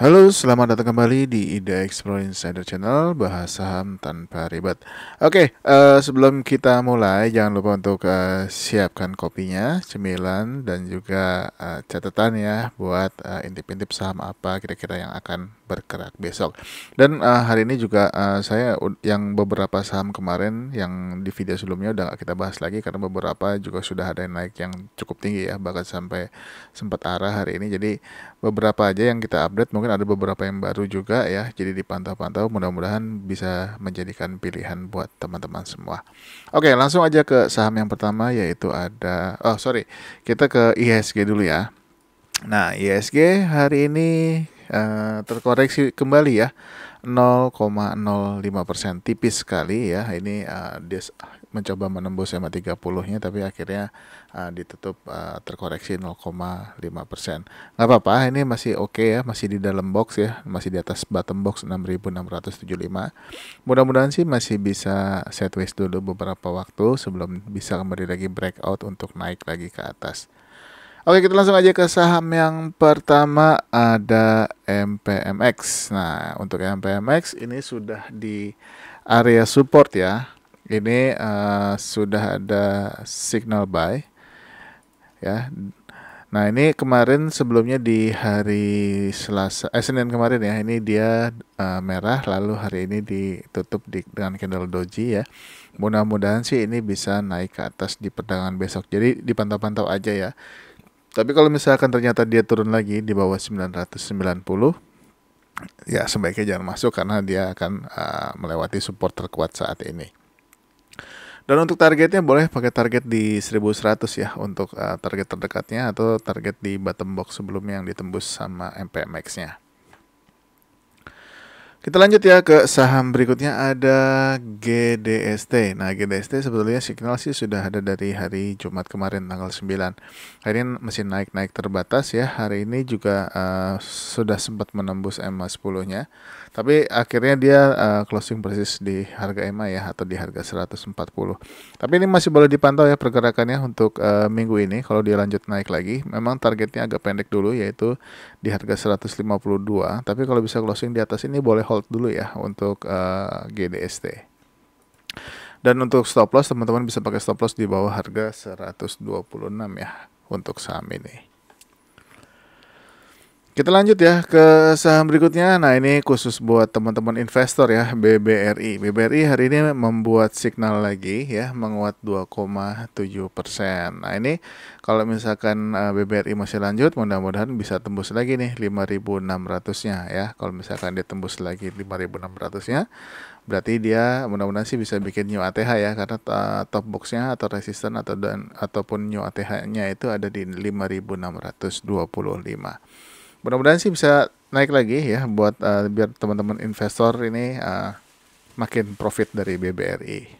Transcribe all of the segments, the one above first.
Halo, selamat datang kembali di ide Explore Insider Channel Bahas Saham Tanpa Ribet Oke, uh, sebelum kita mulai Jangan lupa untuk uh, siapkan kopinya, cemilan Dan juga uh, catatan ya Buat intip-intip uh, saham apa kira-kira yang akan bergerak besok. Dan uh, hari ini juga uh, saya yang beberapa saham kemarin yang di video sebelumnya udah gak kita bahas lagi karena beberapa juga sudah ada yang naik yang cukup tinggi ya bahkan sampai sempat arah hari ini. Jadi beberapa aja yang kita update mungkin ada beberapa yang baru juga ya. Jadi dipantau-pantau mudah-mudahan bisa menjadikan pilihan buat teman-teman semua. Oke, langsung aja ke saham yang pertama yaitu ada oh sorry kita ke ISG dulu ya. Nah, ISG hari ini Eh, terkoreksi kembali ya 0,05 persen tipis sekali ya ini uh, dia mencoba menembus EMA 30 nya tapi akhirnya uh, ditutup uh, terkoreksi 0,5 persen nggak apa-apa ini masih oke okay ya masih di dalam box ya masih di atas bottom box 6675 mudah-mudahan sih masih bisa sideways dulu beberapa waktu sebelum bisa kembali lagi breakout untuk naik lagi ke atas Oke, kita langsung aja ke saham yang pertama ada MPMX. Nah, untuk MPMX ini sudah di area support ya. Ini uh, sudah ada signal buy. Ya. Nah, ini kemarin sebelumnya di hari Selasa eh Senin kemarin ya. Ini dia uh, merah lalu hari ini ditutup di, dengan candle doji ya. Mudah-mudahan sih ini bisa naik ke atas di perdagangan besok. Jadi dipantau-pantau aja ya. Tapi kalau misalkan ternyata dia turun lagi di bawah 990, ya sebaiknya jangan masuk karena dia akan uh, melewati support terkuat saat ini. Dan untuk targetnya boleh pakai target di 1100 ya untuk uh, target terdekatnya atau target di bottom box sebelumnya yang ditembus sama MPMX-nya. Kita lanjut ya ke saham berikutnya ada GDST. Nah, GDST sebetulnya signal sih sudah ada dari hari Jumat kemarin tanggal 9. Hari ini masih naik-naik terbatas ya. Hari ini juga uh, sudah sempat menembus EMA 10-nya. Tapi akhirnya dia uh, closing persis di harga EMA ya atau di harga 140. Tapi ini masih boleh dipantau ya pergerakannya untuk uh, minggu ini kalau dia lanjut naik lagi. Memang targetnya agak pendek dulu yaitu di harga 152, tapi kalau bisa closing di atas ini boleh hold dulu ya untuk uh, eh, GDST. Dan untuk stop loss teman-teman bisa pakai stop loss di bawah harga 126 ya untuk saham ini. Kita lanjut ya ke saham berikutnya. Nah ini khusus buat teman-teman investor ya BBRI. BBRI hari ini membuat signal lagi ya menguat 2,7 persen. Nah ini kalau misalkan eh, BBRI masih lanjut, mudah-mudahan bisa tembus lagi nih 5.600-nya ya. Kalau misalkan dia tembus lagi 5.600-nya, berarti dia mudah-mudahan sih bisa bikin new ATH ya karena eh, top boxnya atau resisten atau dan ataupun new ATH-nya itu ada di 5.625 mudah-mudahan sih bisa naik lagi ya buat uh, biar teman-teman investor ini uh, makin profit dari BBRI.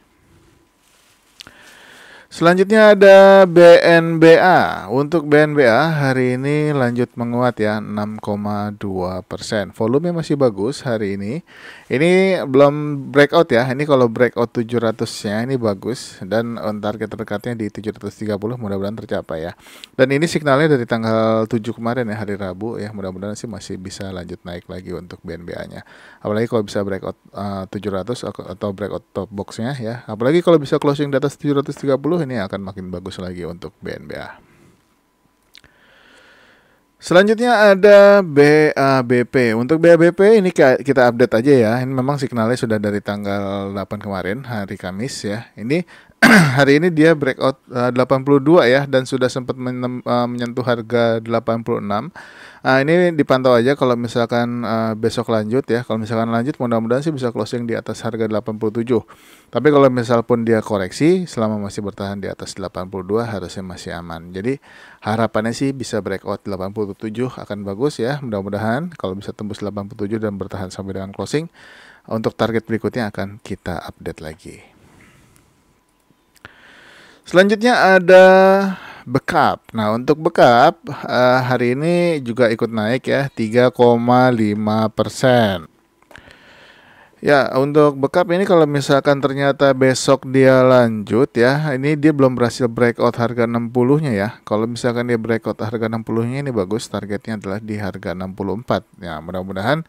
Selanjutnya ada BNBA. Untuk BNBA hari ini lanjut menguat ya 6,2 persen. Volume masih bagus hari ini. Ini belum breakout ya. Ini kalau breakout 700-nya ini bagus dan on target terdekatnya di 730 mudah-mudahan tercapai ya. Dan ini signalnya dari tanggal 7 kemarin ya hari Rabu ya. Mudah-mudahan sih masih bisa lanjut naik lagi untuk BNBA-nya. Apalagi kalau bisa breakout eh, uh, 700 atau breakout top box-nya ya. Apalagi kalau bisa closing data 730 ini akan makin bagus lagi untuk BNBA. Selanjutnya ada BABP. Untuk BABP ini kita update aja ya. Ini memang signalnya sudah dari tanggal 8 kemarin, hari Kamis ya. Ini hari ini dia breakout eh, puluh 82 ya dan sudah sempat eh, menyentuh harga menyentuh harga 86. Nah, ini dipantau aja kalau misalkan uh, besok lanjut ya. Kalau misalkan lanjut mudah-mudahan sih bisa closing di atas harga 87. Tapi kalau misal pun dia koreksi selama masih bertahan di atas 82 harusnya masih aman. Jadi harapannya sih bisa breakout 87 akan bagus ya. Mudah-mudahan kalau bisa tembus 87 dan bertahan sampai dengan closing untuk target berikutnya akan kita update lagi. Selanjutnya ada Bekap. Nah, untuk Bekap uh, hari ini juga ikut naik ya 3,5 persen. Ya, untuk backup ini kalau misalkan ternyata besok dia lanjut ya, ini dia belum berhasil breakout harga 60-nya ya. Kalau misalkan dia breakout harga 60-nya ini bagus, targetnya adalah di harga 64. Ya, mudah-mudahan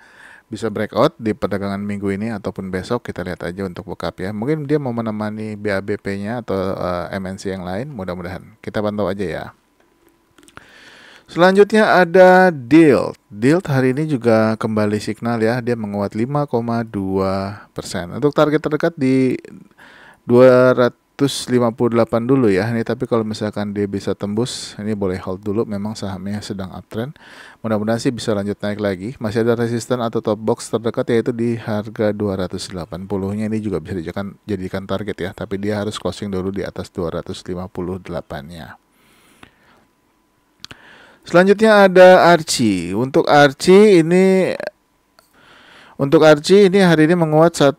bisa breakout di perdagangan minggu ini ataupun besok kita lihat aja untuk bokap ya. Mungkin dia mau menemani BABP-nya atau uh, eh, MNC yang lain, mudah-mudahan. Kita pantau aja ya. Selanjutnya ada deal. Deal hari ini juga kembali signal ya, dia menguat 5,2 persen. Untuk target terdekat di 200 158 dulu ya. Ini tapi kalau misalkan dia bisa tembus, ini boleh hold dulu. Memang sahamnya sedang uptrend. Mudah-mudahan sih bisa lanjut naik lagi. Masih ada resisten atau top box terdekat yaitu di harga 280-nya ini juga bisa dijadikan jadikan target ya, tapi dia harus closing dulu di atas 258-nya. Selanjutnya ada Archie. Untuk Archie ini untuk RC ini hari ini menguat 1,19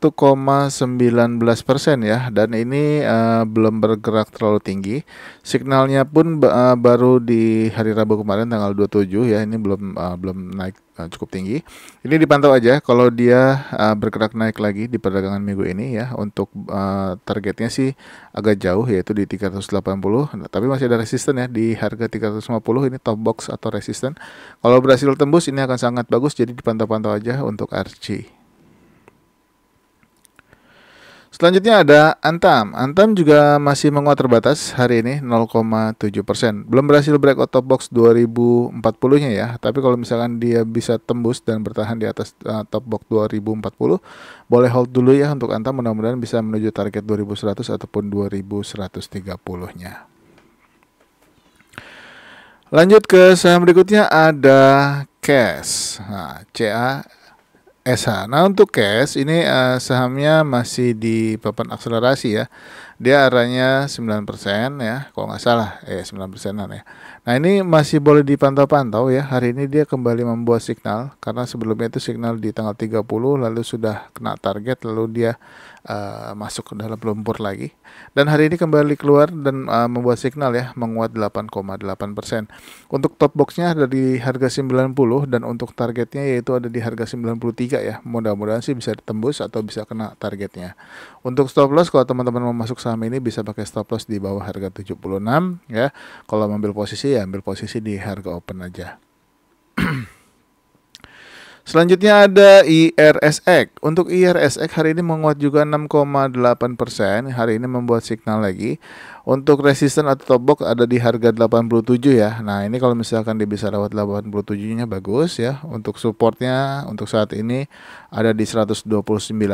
persen ya dan ini uh, belum bergerak terlalu tinggi. Signalnya pun uh, baru di hari Rabu kemarin tanggal 27 ya ini belum uh, belum naik uh, cukup tinggi. Ini dipantau aja kalau dia uh, bergerak naik lagi di perdagangan minggu ini ya untuk uh, targetnya sih agak jauh yaitu di 380 nah, tapi masih ada resisten ya di harga 350 ini top box atau resisten. Kalau berhasil tembus ini akan sangat bagus jadi dipantau-pantau aja untuk RC. Selanjutnya ada Antam. Antam juga masih menguat terbatas hari ini 0,7 Belum berhasil break top box 2040-nya ya. Tapi kalau misalkan dia bisa tembus dan bertahan di atas uh, top box 2040, boleh hold dulu ya untuk Antam. Mudah-mudahan bisa menuju target 2100 ataupun 2130-nya. Lanjut ke saham berikutnya ada Cash. Nah, CA SH. Nah untuk cash ini uh, sahamnya masih di papan akselerasi ya. Dia arahnya 9% ya, kalau nggak salah eh 9%an ya. Nah ini masih boleh dipantau-pantau ya. Hari ini dia kembali membuat signal karena sebelumnya itu signal di tanggal 30 lalu sudah kena target lalu dia Eh, masuk ke dalam lumpur lagi. Dan hari ini kembali keluar dan uh, membuat signal ya, menguat 8,8 persen. Untuk top boxnya ada di harga 90 dan untuk targetnya yaitu ada di harga 93 ya. Mudah-mudahan sih bisa ditembus atau bisa kena targetnya. Untuk stop loss kalau teman-teman mau masuk saham ini bisa pakai stop loss di bawah harga 76 ya. Kalau ambil posisi ya ambil posisi di harga open aja. Selanjutnya ada IRSX. Untuk IRSX hari ini menguat juga 6,8 persen. Hari ini membuat signal lagi. Untuk resisten atau top box ada di harga 87 ya. Nah ini kalau misalkan dia bisa lewat 87-nya bagus ya. Untuk supportnya untuk saat ini ada di 129.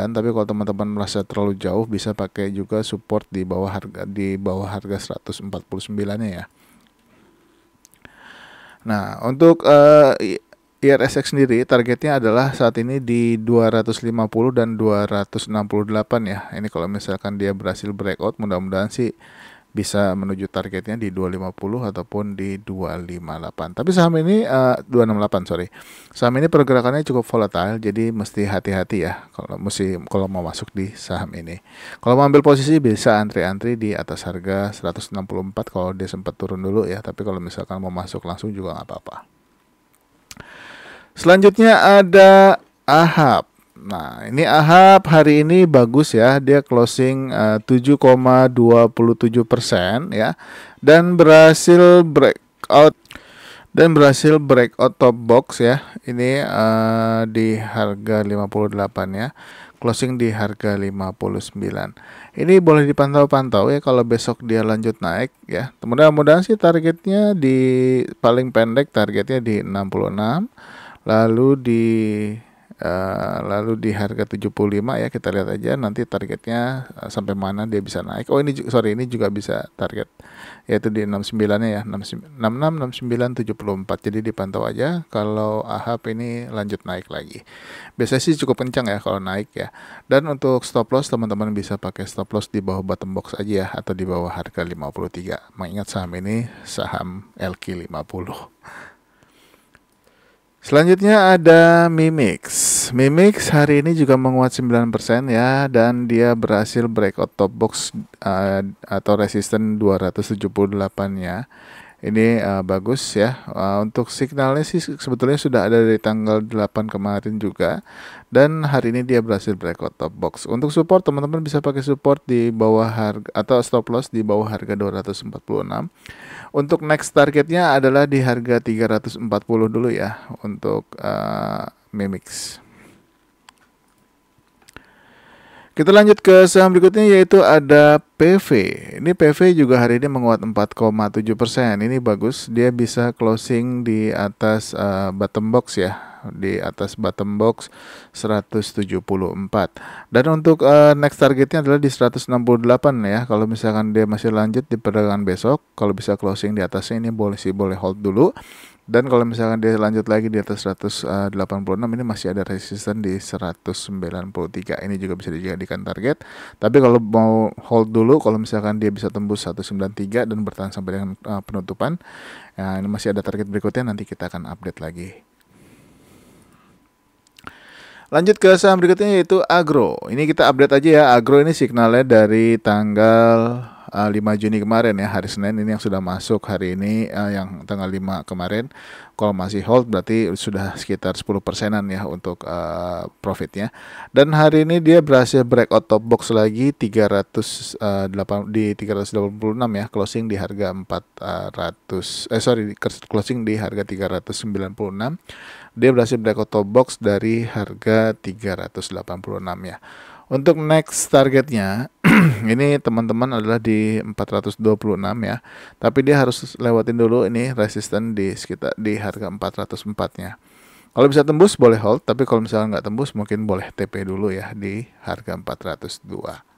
Tapi kalau teman-teman merasa terlalu jauh bisa pakai juga support di bawah harga di bawah harga 149-nya ya. Nah, untuk uh, IRSX sendiri targetnya adalah saat ini di 250 dan 268 ya. Ini kalau misalkan dia berhasil breakout mudah-mudahan sih bisa menuju targetnya di 250 ataupun di 258. Tapi saham ini eh, uh, 268 sorry. Saham ini pergerakannya cukup volatile jadi mesti hati-hati ya kalau mesti kalau mau masuk di saham ini. Kalau mau ambil posisi bisa antri-antri di atas harga 164 kalau dia sempat turun dulu ya. Tapi kalau misalkan mau masuk langsung juga nggak apa-apa. Selanjutnya ada Ahab. Nah, ini Ahab hari ini bagus ya. Dia closing eh, uh, 7,27 persen ya, dan berhasil breakout dan berhasil breakout top box ya. Ini uh, di harga 58 ya. Closing di harga 59. Ini boleh dipantau-pantau ya kalau besok dia lanjut naik ya. Mudah-mudahan sih targetnya di paling pendek targetnya di 66 lalu di Uh, lalu di harga 75 ya kita lihat aja nanti targetnya eh, sampai mana dia bisa naik. Oh ini sorry ini juga bisa target yaitu di 69 ya 66 69 74. Jadi dipantau aja kalau AHAP ini lanjut naik lagi. Biasanya sih cukup kencang ya kalau naik ya. Dan untuk stop loss teman-teman bisa pakai stop loss di bawah bottom box aja ya atau di bawah harga 53. Mengingat saham ini saham LQ50. Selanjutnya ada Mimix. Mimix hari ini juga menguat 9% ya dan dia berhasil breakout top box uh, atau resisten 278 ya ini uh, bagus ya. Uh, untuk signalnya sih sebetulnya sudah ada dari tanggal 8 kemarin juga dan hari ini dia berhasil breakout top box. Untuk support teman-teman bisa pakai support di bawah harga atau stop loss di bawah harga 246. Untuk next targetnya adalah di harga 340 dulu ya untuk uh, Mimix. Kita lanjut ke saham berikutnya yaitu ada PV. Ini PV juga hari ini menguat 4,7 persen. Ini bagus, dia bisa closing di atas uh, bottom box ya, di atas bottom box 174. Dan untuk uh, next targetnya adalah di 168 ya. Kalau misalkan dia masih lanjut di perdagangan besok, kalau bisa closing di atasnya ini boleh sih boleh hold dulu. Dan kalau misalkan dia lanjut lagi di atas 186 eh, ini masih ada resisten di 193. Ini juga bisa dijadikan target. Tapi kalau mau hold dulu kalau misalkan dia bisa tembus 193 dan bertahan sampai dengan eh, penutupan, ya ini masih ada target berikutnya nanti kita akan update lagi. Lanjut ke saham berikutnya yaitu Agro. Ini kita update aja ya. Agro ini signalnya dari tanggal 5 eh, Juni kemarin ya hari Senin ini yang sudah masuk hari ini uh, yang tanggal 5 kemarin kalau masih hold berarti sudah sekitar 10 persenan ya untuk uh, profitnya dan hari ini dia berhasil break out top box lagi 308 di 386 ya closing di harga 400 eh sorry closing di harga 396 dia berhasil break out top box dari harga 386 ya untuk next targetnya ini teman-teman adalah di 426 ya. Tapi dia harus lewatin dulu ini resisten di sekitar di harga 404-nya. Kalau bisa tembus boleh hold, tapi kalau misalnya nggak tembus mungkin boleh TP dulu ya di harga 402.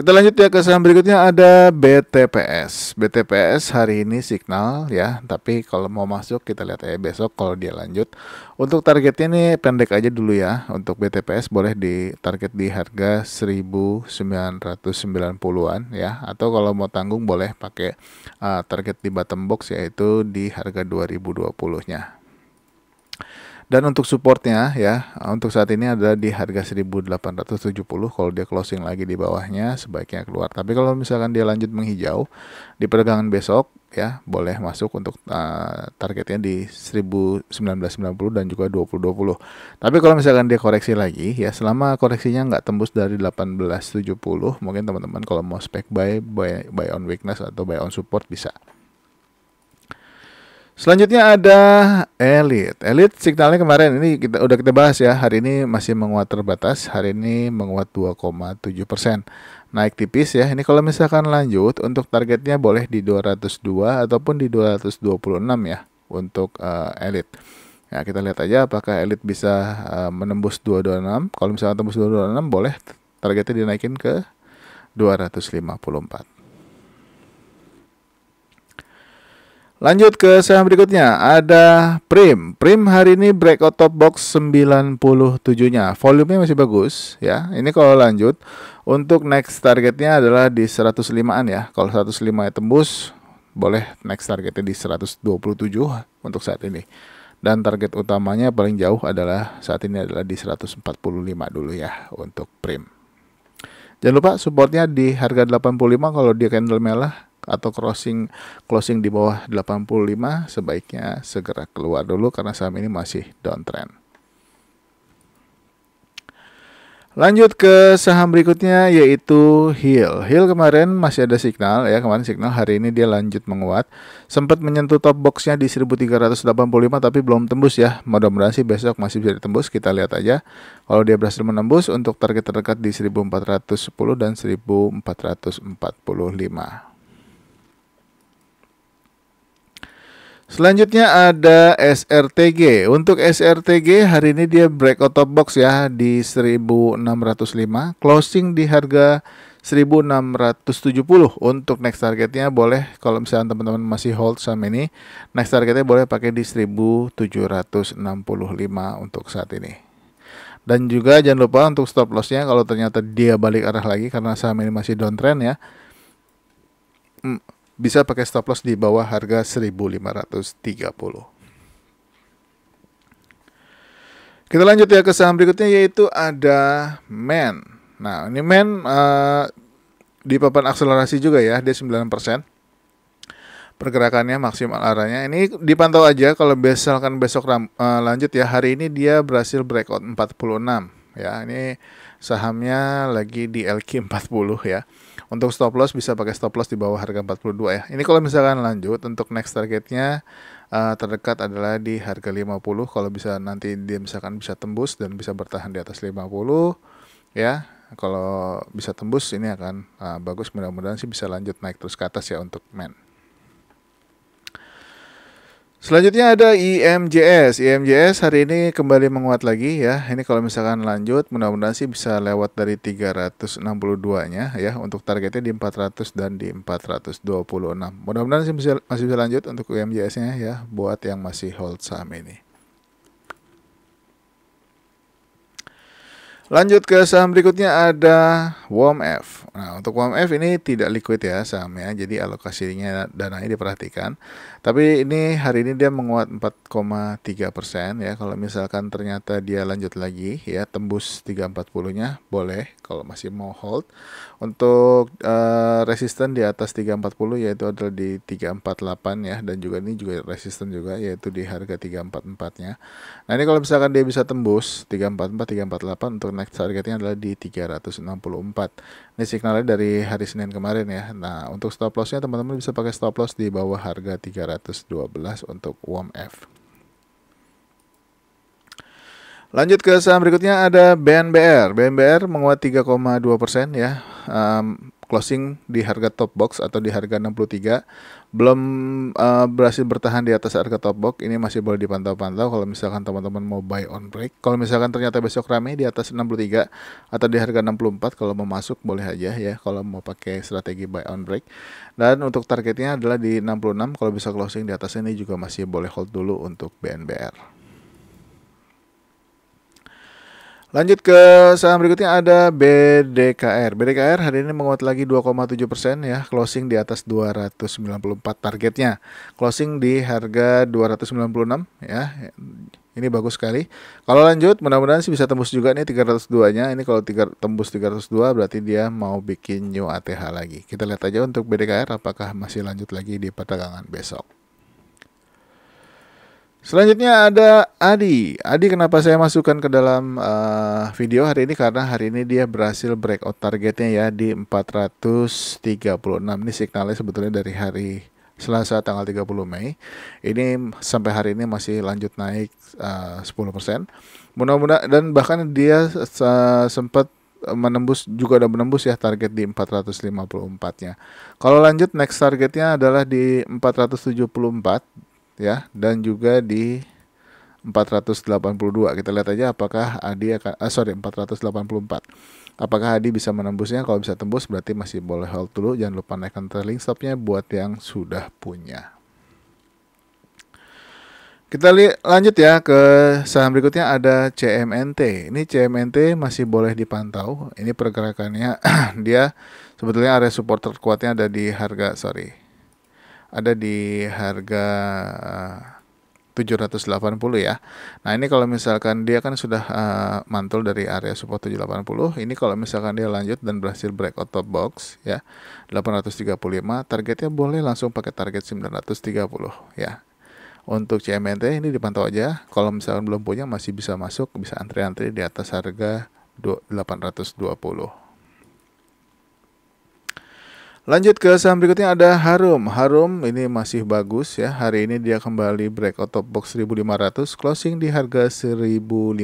Kita lanjut ya ke saham berikutnya ada BTPS. BTPS hari ini signal ya, tapi kalau mau masuk kita lihat ya besok kalau dia lanjut. Untuk targetnya ini pendek aja dulu ya. Untuk BTPS boleh di target di harga 1990-an ya atau kalau mau tanggung boleh pakai uh, target di bottom box yaitu di harga 2020-nya. Dan untuk supportnya ya, untuk saat ini ada di harga 1870 kalau dia closing lagi di bawahnya sebaiknya keluar. Tapi kalau misalkan dia lanjut menghijau di perdagangan besok ya, boleh masuk untuk uh, targetnya di 1990 dan juga 2020. Tapi kalau misalkan dia koreksi lagi ya, selama koreksinya nggak tembus dari 1870, mungkin teman-teman kalau mau spek buy, buy buy on weakness atau buy on support bisa. Selanjutnya ada Elite. Elite signalnya kemarin ini kita udah kita bahas ya. Hari ini masih menguat terbatas. Hari ini menguat 2,7 persen. Naik tipis ya. Ini kalau misalkan lanjut untuk targetnya boleh di 202 ataupun di 226 ya untuk uh, eh, elit. Ya, kita lihat aja apakah Elite bisa uh, menembus 226. Kalau misalkan tembus 226 boleh targetnya dinaikin ke 254. Lanjut ke saham berikutnya, ada Prim. Prim hari ini breakout top box 97-nya. Volumenya masih bagus ya. Ini kalau lanjut untuk next targetnya adalah di 105-an ya. Kalau 105 ya tembus, boleh next targetnya di 127 untuk saat ini. Dan target utamanya paling jauh adalah saat ini adalah di 145 dulu ya untuk Prim. Jangan lupa supportnya di harga 85 kalau dia candle merah atau crossing closing di bawah 85 sebaiknya segera keluar dulu karena saham ini masih downtrend. Lanjut ke saham berikutnya yaitu Hill. Hill kemarin masih ada signal ya, kemarin signal hari ini dia lanjut menguat. Sempat menyentuh top boxnya di 1385 tapi belum tembus ya. Mudah-mudahan sih besok masih bisa ditembus, kita lihat aja. Kalau dia berhasil menembus untuk target terdekat di 1410 dan 1445. Selanjutnya ada SRTG. Untuk SRTG hari ini dia break out top box ya di 1605, closing di harga 1670 untuk next targetnya boleh kalau misalnya teman-teman masih hold saham ini next targetnya boleh pakai di 1765 untuk saat ini dan juga jangan lupa untuk stop lossnya kalau ternyata dia balik arah lagi karena saham ini masih downtrend ya hmm bisa pakai stop loss di bawah harga 1530. Kita lanjut ya ke saham berikutnya yaitu ada Men. Nah, ini Men uh, di papan akselerasi juga ya, dia 9%. Pergerakannya maksimal arahnya. Ini dipantau aja kalau misalkan besok ram, uh, lanjut ya. Hari ini dia berhasil breakout 46 ya. Ini sahamnya lagi di LQ40 ya. Untuk stop loss bisa pakai stop loss di bawah harga 42 ya. Ini kalau misalkan lanjut untuk next targetnya uh, terdekat adalah di harga 50 kalau bisa nanti dia misalkan bisa tembus dan bisa bertahan di atas 50 ya. Kalau bisa tembus ini akan uh, bagus mudah-mudahan sih bisa lanjut naik terus ke atas ya untuk men. Selanjutnya ada IMJS. IMJS hari ini kembali menguat lagi ya. Ini kalau misalkan lanjut mudah-mudahan sih bisa lewat dari 362-nya ya untuk targetnya di 400 dan di 426. Mudah-mudahan sih masih bisa lanjut untuk IMJS-nya ya buat yang masih hold saham ini. Lanjut ke saham berikutnya ada WOMF. Nah, untuk WOMF ini tidak liquid ya sahamnya, jadi alokasinya dananya diperhatikan. Tapi ini hari ini dia menguat 4,3 persen ya. Kalau misalkan ternyata dia lanjut lagi ya tembus 340-nya boleh kalau masih mau hold. Untuk uh, resisten di atas 340 yaitu adalah di 348 ya dan juga ini juga resisten juga yaitu di harga 344-nya. Nah, ini kalau misalkan dia bisa tembus 344 348 untuk next targetnya adalah di 364. Ini signalnya dari hari Senin kemarin ya. Nah, untuk stop lossnya teman-teman bisa pakai stop loss di bawah harga 312 untuk warm F. Lanjut ke saham berikutnya ada BNBR. BNBR menguat 3,2 persen ya. Um, closing di harga top box atau di harga 63 belum uh, berhasil bertahan di atas harga top box ini masih boleh dipantau-pantau kalau misalkan teman-teman mau buy on break kalau misalkan ternyata besok rame di atas 63 atau di harga 64 kalau mau masuk boleh aja ya kalau mau pakai strategi buy on break dan untuk targetnya adalah di 66 kalau bisa closing di atas ini juga masih boleh hold dulu untuk BNBR Lanjut ke saham berikutnya ada BDKR. BDKR hari ini menguat lagi 2,7 persen ya, closing di atas 294 targetnya. Closing di harga 296 ya. Ini bagus sekali. Kalau lanjut, mudah-mudahan sih bisa tembus juga nih 302-nya. Ini kalau tiga, tembus 302 berarti dia mau bikin new ATH lagi. Kita lihat aja untuk BDKR apakah masih lanjut lagi di perdagangan besok. Selanjutnya ada Adi. Adi kenapa saya masukkan ke dalam uh, video hari ini karena hari ini dia berhasil breakout targetnya ya di 436. Ini signalnya sebetulnya dari hari Selasa tanggal 30 Mei. Ini sampai hari ini masih lanjut naik eh, uh, 10%. Mudah-mudahan dan bahkan dia uh, sempat menembus juga ada menembus ya target di 454-nya. Kalau lanjut next targetnya adalah di 474 ya dan juga di 482 kita lihat aja apakah Adi akan ah, sorry 484 apakah Adi bisa menembusnya kalau bisa tembus berarti masih boleh hold dulu jangan lupa naikkan trailing stopnya buat yang sudah punya kita li- lanjut ya ke saham berikutnya ada CMNT. Ini CMNT masih boleh dipantau. Ini pergerakannya dia sebetulnya area support terkuatnya ada di harga sorry ada di harga 780 eh, ya. Nah, ini kalau misalkan dia kan sudah uh, mantul dari area support 780, ini kalau misalkan dia lanjut dan berhasil breakout top box ya 835, targetnya boleh langsung pakai target 930 ya. Untuk CMNT ini dipantau aja, kalau misalkan belum punya masih bisa masuk, bisa antri-antri di atas harga 820. Lanjut ke saham berikutnya ada Harum. Harum ini masih bagus ya. Hari ini dia kembali breakout top box 1500 closing di harga 1505.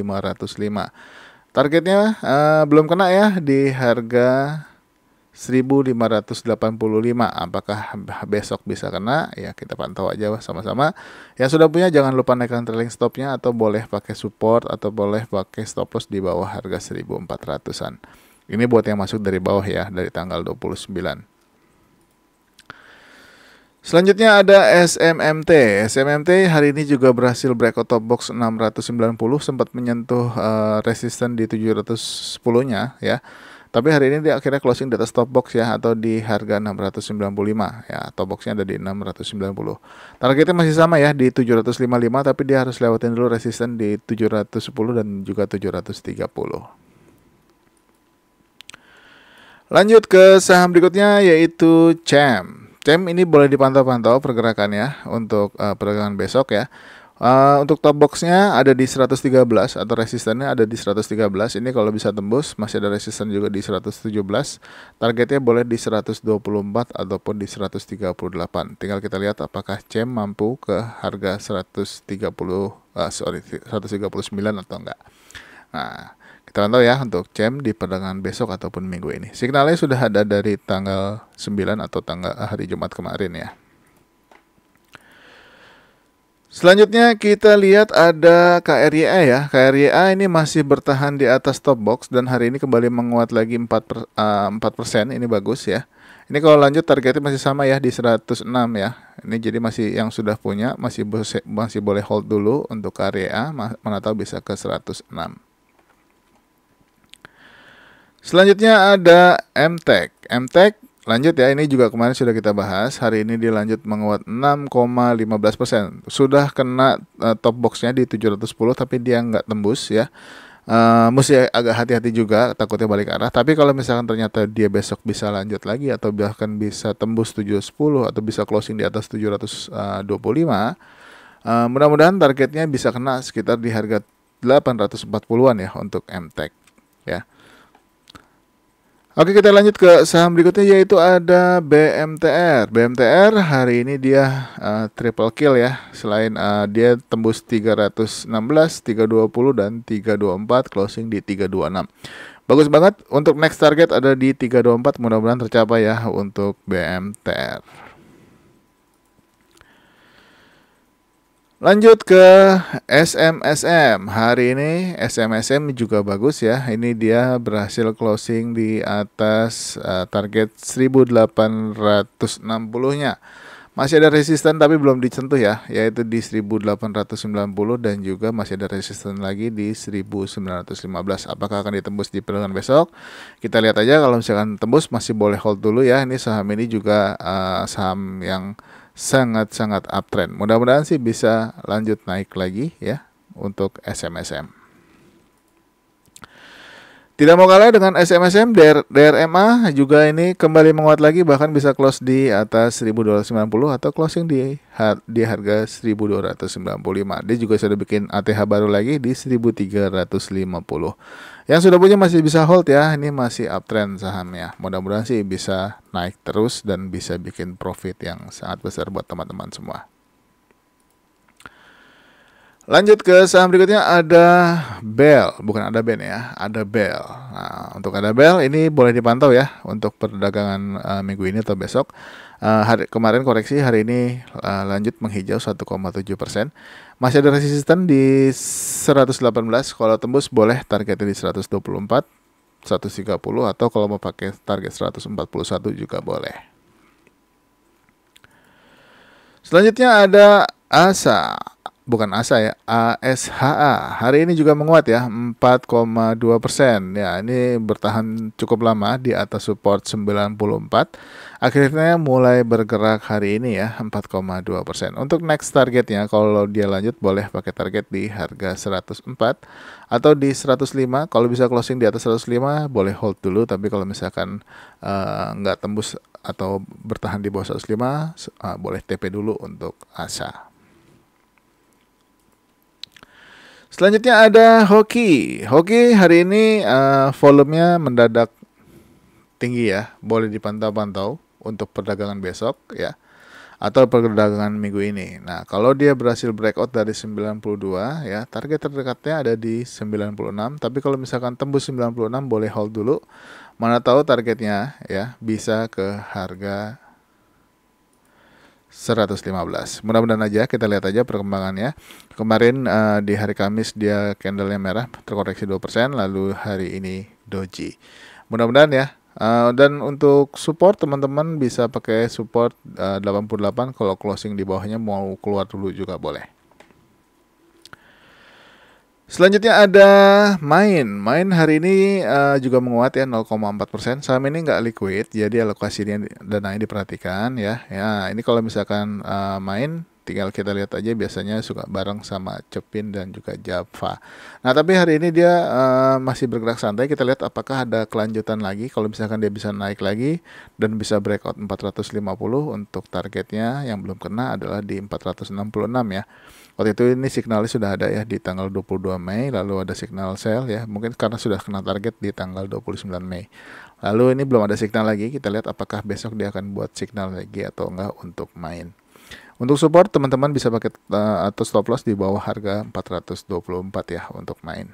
Targetnya uh, belum kena ya di harga 1585. Apakah besok bisa kena? Ya kita pantau aja sama-sama. Yang sudah punya jangan lupa naikkan trailing stopnya atau boleh pakai support atau boleh pakai stop loss di bawah harga 1400-an. Ini buat yang masuk dari bawah ya, dari tanggal 29. Selanjutnya ada SMMT. SMMT hari ini juga berhasil break out top box 690 sempat menyentuh uh, resisten di 710-nya ya. Tapi hari ini dia akhirnya closing di atas top box ya atau di harga 695 ya. Top boxnya ada di 690. Targetnya masih sama ya di 755 tapi dia harus lewatin dulu resisten di 710 dan juga 730. Lanjut ke saham berikutnya yaitu CHAM. Cem ini boleh dipantau-pantau pergerakannya untuk uh, perdagangan besok ya. Uh, untuk top boxnya ada di 113 atau resistennya ada di 113 ini kalau bisa tembus masih ada resisten juga di 117 targetnya boleh di 124 ataupun di 138 tinggal kita lihat apakah CEM mampu ke harga 130 uh, eh, sorry 139 atau enggak nah terantau ya untuk jam di perdagangan besok ataupun minggu ini. Signalnya sudah ada dari tanggal 9 atau tanggal hari Jumat kemarin ya. Selanjutnya kita lihat ada KRYA ya. KRYA ini masih bertahan di atas top box dan hari ini kembali menguat lagi 4 per, uh, eh, 4%. Ini bagus ya. Ini kalau lanjut targetnya masih sama ya di 106 ya. Ini jadi masih yang sudah punya masih masih boleh hold dulu untuk KRYA mana tahu bisa ke 106. Selanjutnya ada MTEK. MTEK lanjut ya, ini juga kemarin sudah kita bahas. Hari ini dilanjut menguat 6,15%. Sudah kena uh, top boxnya di 710 tapi dia nggak tembus ya. Uh, mesti agak hati-hati juga takutnya balik arah tapi kalau misalkan ternyata dia besok bisa lanjut lagi atau bahkan bisa tembus 710 atau bisa closing di atas 725 uh, eh, mudah-mudahan targetnya bisa kena sekitar di harga 840-an ya untuk MTEK ya Oke kita lanjut ke saham berikutnya yaitu ada BMTR. BMTR hari ini dia uh, triple kill ya. Selain uh, dia tembus 316, 320 dan 324 closing di 326. Bagus banget untuk next target ada di 324 mudah-mudahan tercapai ya untuk BMTR. Lanjut ke SMSM. Hari ini SMSM juga bagus ya. Ini dia berhasil closing di atas uh, target 1860-nya. Masih ada resisten tapi belum dicentuh ya, yaitu di 1890 dan juga masih ada resisten lagi di 1915. Apakah akan ditembus di perdagangan besok? Kita lihat aja kalau misalkan tembus masih boleh hold dulu ya. Ini saham ini juga uh, saham yang sangat-sangat uptrend. Mudah-mudahan sih bisa lanjut naik lagi ya untuk SMSM. Tidak mau kalah dengan SMSM, DR, DRMA juga ini kembali menguat lagi bahkan bisa close di atas 1290 atau closing di di harga 1295. Dia juga sudah bikin ATH baru lagi di 1350. Yang sudah punya masih bisa hold ya, ini masih uptrend sahamnya. Mudah-mudahan sih bisa naik terus dan bisa bikin profit yang sangat besar buat teman-teman semua. Lanjut ke saham berikutnya ada Bell, bukan ada Ben ya, ada Bell. Nah, untuk ada Bell ini boleh dipantau ya untuk perdagangan uh, minggu ini atau besok. Uh, hari, kemarin koreksi hari ini uh, lanjut menghijau 1,7 persen. Masih ada resisten di 118. Kalau tembus boleh targetnya di 124, 130 atau kalau mau pakai target 141 juga boleh. Selanjutnya ada Asa bukan ASA ya, ASHA hari ini juga menguat ya 4,2 persen ya ini bertahan cukup lama di atas support 94 akhirnya mulai bergerak hari ini ya 4,2 persen untuk next targetnya kalau dia lanjut boleh pakai target di harga 104 atau di 105 kalau bisa closing di atas 105 boleh hold dulu tapi kalau misalkan uh, nggak tembus atau bertahan di bawah 105 uh, ah, boleh TP dulu untuk ASA. Selanjutnya ada hoki. Hoki hari ini uh, volumenya mendadak tinggi ya. Boleh dipantau-pantau untuk perdagangan besok ya. Atau perdagangan minggu ini. Nah, kalau dia berhasil breakout dari 92 ya, target terdekatnya ada di 96, tapi kalau misalkan tembus 96 boleh hold dulu. Mana tahu targetnya ya bisa ke harga 115. Mudah-mudahan aja kita lihat aja perkembangannya. Kemarin uh, di hari Kamis dia candlenya merah terkoreksi 2%, lalu hari ini doji. Mudah-mudahan ya. Uh, dan untuk support teman-teman bisa pakai support eh, uh, 88 kalau closing di bawahnya mau keluar dulu juga boleh. Selanjutnya ada main. Main hari ini uh, juga menguat ya 0,4 persen. Saham ini nggak liquid, jadi alokasi ini diperhatikan ya. Ya ini kalau misalkan uh, main, tinggal kita lihat aja biasanya suka bareng sama Cepin dan juga Java. Nah tapi hari ini dia uh, masih bergerak santai. Kita lihat apakah ada kelanjutan lagi. Kalau misalkan dia bisa naik lagi dan bisa breakout 450 untuk targetnya yang belum kena adalah di 466 ya. Waktu itu ini signalnya sudah ada ya di tanggal 22 Mei, lalu ada signal sell ya, mungkin karena sudah kena target di tanggal 29 Mei. Lalu ini belum ada signal lagi, kita lihat apakah besok dia akan buat signal lagi atau enggak untuk main. Untuk support teman-teman bisa pakai uh, atau stop loss di bawah harga 424 ya untuk main.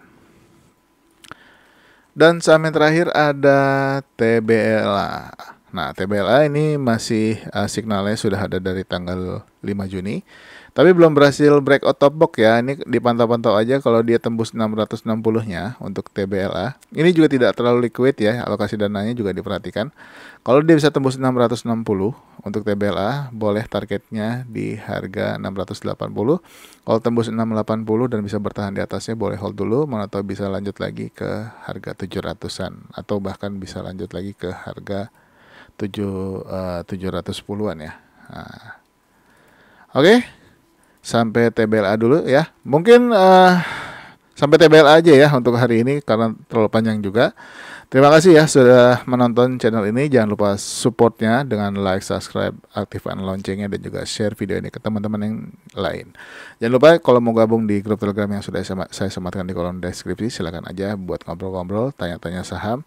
Dan saham yang terakhir ada TBLA. Nah, TBLA ini masih uh, signalnya sudah ada dari tanggal 5 Juni. Tapi belum berhasil break out top box ya. Ini dipantau-pantau aja kalau dia tembus 660-nya untuk TBLA. Ini juga tidak terlalu liquid ya, alokasi dananya juga diperhatikan. Kalau dia bisa tembus 660 untuk TBLA, boleh targetnya di harga 680. Kalau tembus 680 dan bisa bertahan di atasnya boleh hold dulu, mana tahu bisa lanjut lagi ke harga 700-an atau bahkan bisa lanjut lagi ke harga tujuh eh, uh, 710-an ya. Nah. Oke, okay, sampai TBLA dulu ya. Mungkin uh, sampai TBLA aja ya untuk hari ini karena terlalu panjang juga. Terima kasih ya sudah menonton channel ini. Jangan lupa supportnya dengan like, subscribe, aktifkan loncengnya dan juga share video ini ke teman-teman yang lain. Jangan lupa kalau mau gabung di grup Telegram yang sudah saya sematkan di kolom deskripsi, silakan aja buat ngobrol-ngobrol, tanya-tanya saham,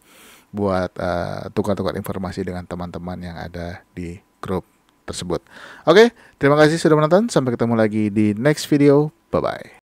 buat eh, tukar-tukar uh, informasi dengan teman-teman yang ada di grup tersebut. Oke, terima kasih sudah menonton. Sampai ketemu lagi di next video. Bye-bye.